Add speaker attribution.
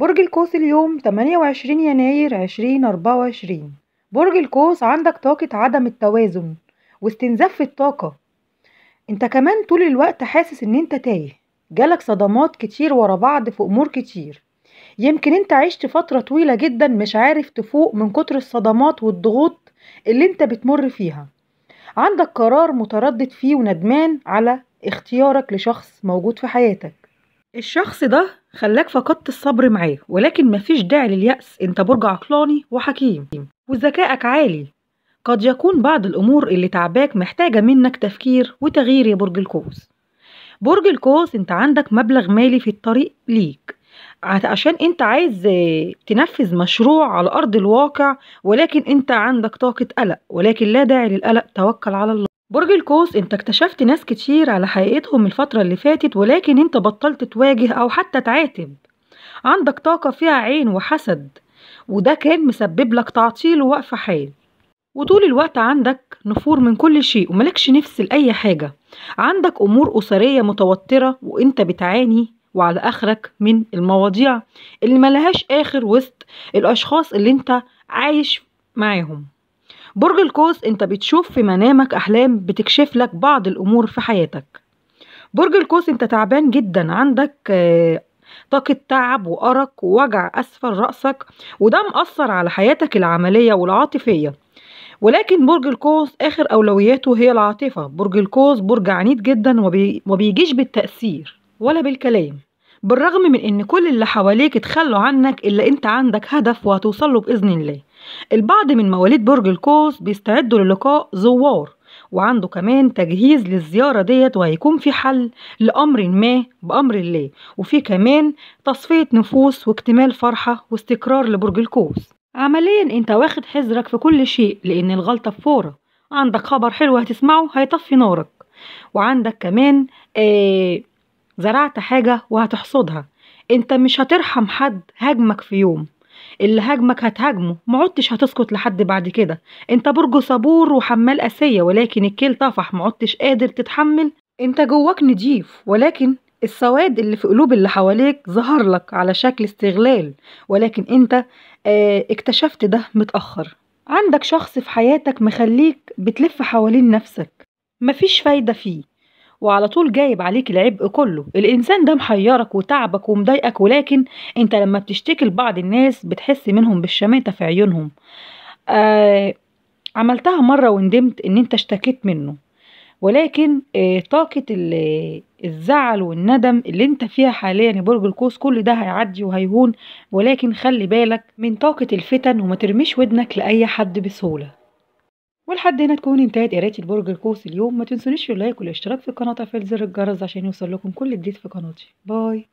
Speaker 1: برج القوس اليوم 28 يناير 2024 برج القوس عندك طاقة عدم التوازن واستنزاف في الطاقة انت كمان طول الوقت حاسس ان انت تايه جالك صدمات كتير ورا بعض في امور كتير يمكن انت عشت فترة طويلة جدا مش عارف تفوق من كتر الصدمات والضغوط اللي انت بتمر فيها عندك قرار متردد فيه وندمان على اختيارك لشخص موجود في حياتك الشخص ده خلاك فقدت الصبر معاه ولكن مفيش داعي لليأس انت برج عقلاني وحكيم وذكائك عالي قد يكون بعض الأمور اللي تعباك محتاجة منك تفكير وتغيير يا برج القوس برج القوس انت عندك مبلغ مالي في الطريق ليك عشان انت عايز تنفذ مشروع على أرض الواقع ولكن انت عندك طاقة قلق ولكن لا داعي للقلق توكل على الله برج القوس انت اكتشفت ناس كتير على حقيقتهم الفترة اللي فاتت ولكن انت بطلت تواجه او حتى تعاتب عندك طاقة فيها عين وحسد وده كان مسبب لك تعطيل ووقف حال وطول الوقت عندك نفور من كل شيء وملكش نفس لأي حاجة عندك أمور أسرية متوترة وانت بتعاني وعلى آخرك من المواضيع اللي ملهاش آخر وسط الأشخاص اللي انت عايش معاهم برج القوس انت بتشوف في منامك احلام بتكشف لك بعض الامور في حياتك برج القوس انت تعبان جدا عندك آه، طاقة تعب وأرق ووجع أسفل رأسك وده مأثر على حياتك العملية والعاطفية ولكن برج القوس آخر أولوياته هي العاطفة برج القوس برج عنيد جدا وبيجيش بالتأثير ولا بالكلام بالرغم من ان كل اللي حواليك اتخلوا عنك الا انت عندك هدف وهتوصل له باذن الله البعض من مواليد برج القوس بيستعدوا للقاء زوار وعنده كمان تجهيز للزيارة ديت وهيكون في حل لأمر ما بأمر الله وفي كمان تصفية نفوس واكتمال فرحة واستقرار لبرج القوس عمليا انت واخد حذرك في كل شيء لأن الغلطة فورة عندك خبر حلو هتسمعه هيطفي نارك وعندك كمان آه زرعت حاجة وهتحصدها انت مش هترحم حد هاجمك في يوم اللي هاجمك هتهاجمه معدتش هتسكت لحد بعد كده انت برج صبور وحمال قاسية ولكن الكيل طفح معدتش قادر تتحمل انت جواك نضيف ولكن السواد اللي في قلوب اللي حواليك ظهر لك على شكل استغلال ولكن انت اه اكتشفت ده متأخر عندك شخص في حياتك مخليك بتلف حوالين نفسك مفيش فايدة فيه وعلى طول جايب عليك العبء كله الانسان ده محيرك وتعبك ومضايقك ولكن انت لما بتشتكي لبعض الناس بتحس منهم بالشماتة في عيونهم آه عملتها مرة وندمت ان انت اشتكيت منه ولكن آه طاقة الزعل والندم اللي انت فيها حاليا يا برج القوس كل ده هيعدي وهيهون ولكن خلي بالك من طاقة الفتن وما ترميش ودنك لأي حد بسهولة ولحد هنا تكون انتهت قرايتي لبرج القوس اليوم ما تنسونيش اللايك والاشتراك في القناه وتفعيل زر الجرس عشان يوصل لكم كل جديد في قناتي باي